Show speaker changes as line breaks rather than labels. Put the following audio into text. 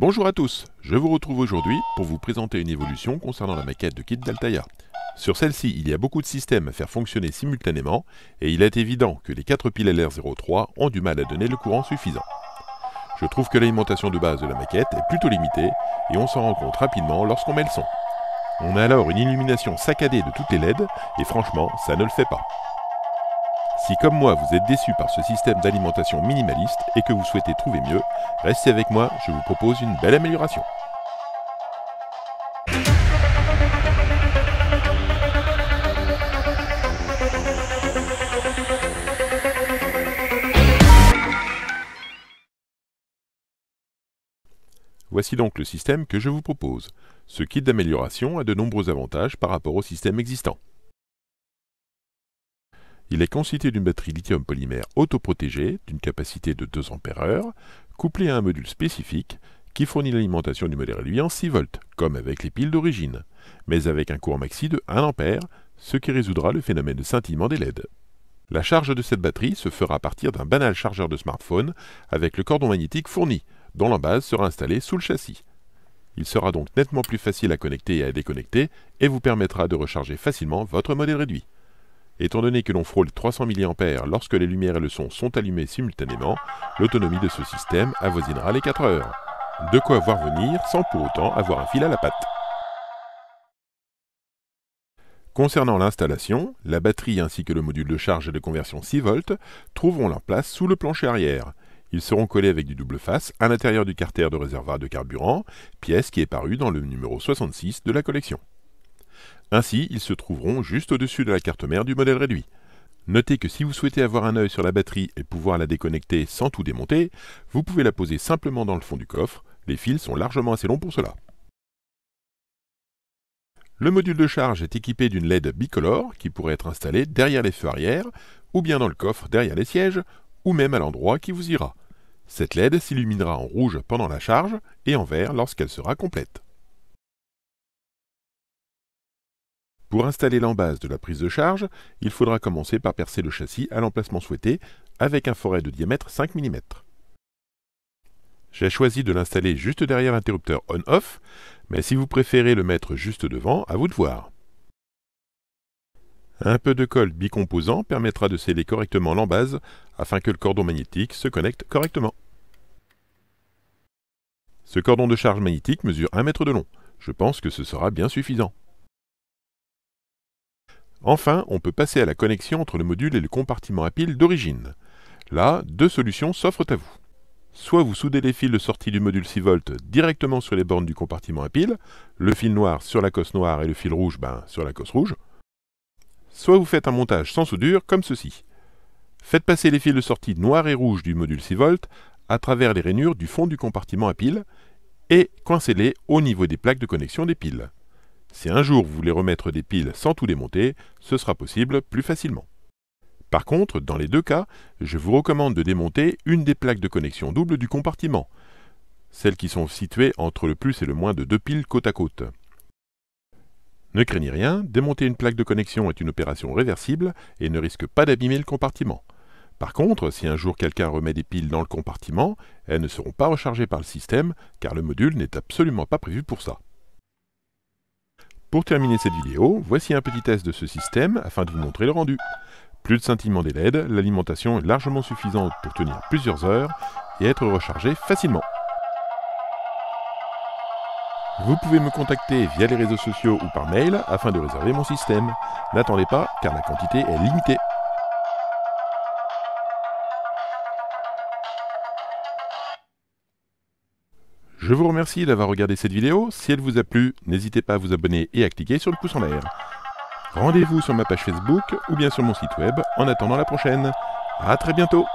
Bonjour à tous, je vous retrouve aujourd'hui pour vous présenter une évolution concernant la maquette de kit d'Altaïa. Sur celle-ci, il y a beaucoup de systèmes à faire fonctionner simultanément et il est évident que les 4 piles LR03 ont du mal à donner le courant suffisant. Je trouve que l'alimentation de base de la maquette est plutôt limitée et on s'en rend compte rapidement lorsqu'on met le son. On a alors une illumination saccadée de toutes les LED et franchement, ça ne le fait pas. Si comme moi vous êtes déçu par ce système d'alimentation minimaliste et que vous souhaitez trouver mieux, restez avec moi, je vous propose une belle amélioration. Voici donc le système que je vous propose. Ce kit d'amélioration a de nombreux avantages par rapport au système existant. Il est constitué d'une batterie lithium polymère autoprotégée d'une capacité de 2 Ah, couplée à un module spécifique qui fournit l'alimentation du modèle réduit en 6 volts, comme avec les piles d'origine, mais avec un courant maxi de 1 A, ce qui résoudra le phénomène de scintillement des LED. La charge de cette batterie se fera à partir d'un banal chargeur de smartphone avec le cordon magnétique fourni, dont la base sera installée sous le châssis. Il sera donc nettement plus facile à connecter et à déconnecter et vous permettra de recharger facilement votre modèle réduit. Étant donné que l'on frôle 300 mA lorsque les lumières et le son sont allumés simultanément, l'autonomie de ce système avoisinera les 4 heures. De quoi voir venir sans pour autant avoir un fil à la patte. Concernant l'installation, la batterie ainsi que le module de charge et de conversion 6 volts trouveront leur place sous le plancher arrière. Ils seront collés avec du double face à l'intérieur du carter de réservoir de carburant, pièce qui est parue dans le numéro 66 de la collection. Ainsi, ils se trouveront juste au-dessus de la carte mère du modèle réduit. Notez que si vous souhaitez avoir un œil sur la batterie et pouvoir la déconnecter sans tout démonter, vous pouvez la poser simplement dans le fond du coffre, les fils sont largement assez longs pour cela. Le module de charge est équipé d'une LED bicolore qui pourrait être installée derrière les feux arrière, ou bien dans le coffre derrière les sièges, ou même à l'endroit qui vous ira. Cette LED s'illuminera en rouge pendant la charge et en vert lorsqu'elle sera complète. Pour installer l'embase de la prise de charge, il faudra commencer par percer le châssis à l'emplacement souhaité avec un forêt de diamètre 5 mm. J'ai choisi de l'installer juste derrière l'interrupteur on-off, mais si vous préférez le mettre juste devant, à vous de voir. Un peu de colle bicomposant permettra de sceller correctement l'embase afin que le cordon magnétique se connecte correctement. Ce cordon de charge magnétique mesure 1 mètre de long. Je pense que ce sera bien suffisant. Enfin, on peut passer à la connexion entre le module et le compartiment à pile d'origine. Là, deux solutions s'offrent à vous. Soit vous soudez les fils de sortie du module 6 v directement sur les bornes du compartiment à pile, le fil noir sur la cosse noire et le fil rouge ben, sur la cosse rouge. Soit vous faites un montage sans soudure comme ceci. Faites passer les fils de sortie noir et rouge du module 6 v à travers les rainures du fond du compartiment à pile et coincez-les au niveau des plaques de connexion des piles. Si un jour vous voulez remettre des piles sans tout démonter, ce sera possible plus facilement. Par contre, dans les deux cas, je vous recommande de démonter une des plaques de connexion double du compartiment, celles qui sont situées entre le plus et le moins de deux piles côte à côte. Ne craignez rien, démonter une plaque de connexion est une opération réversible et ne risque pas d'abîmer le compartiment. Par contre, si un jour quelqu'un remet des piles dans le compartiment, elles ne seront pas rechargées par le système car le module n'est absolument pas prévu pour ça. Pour terminer cette vidéo, voici un petit test de ce système afin de vous montrer le rendu. Plus de scintillement des LED, l'alimentation est largement suffisante pour tenir plusieurs heures et être rechargée facilement. Vous pouvez me contacter via les réseaux sociaux ou par mail afin de réserver mon système. N'attendez pas car la quantité est limitée. Je vous remercie d'avoir regardé cette vidéo. Si elle vous a plu, n'hésitez pas à vous abonner et à cliquer sur le pouce en l'air. Rendez-vous sur ma page Facebook ou bien sur mon site web en attendant la prochaine. A très bientôt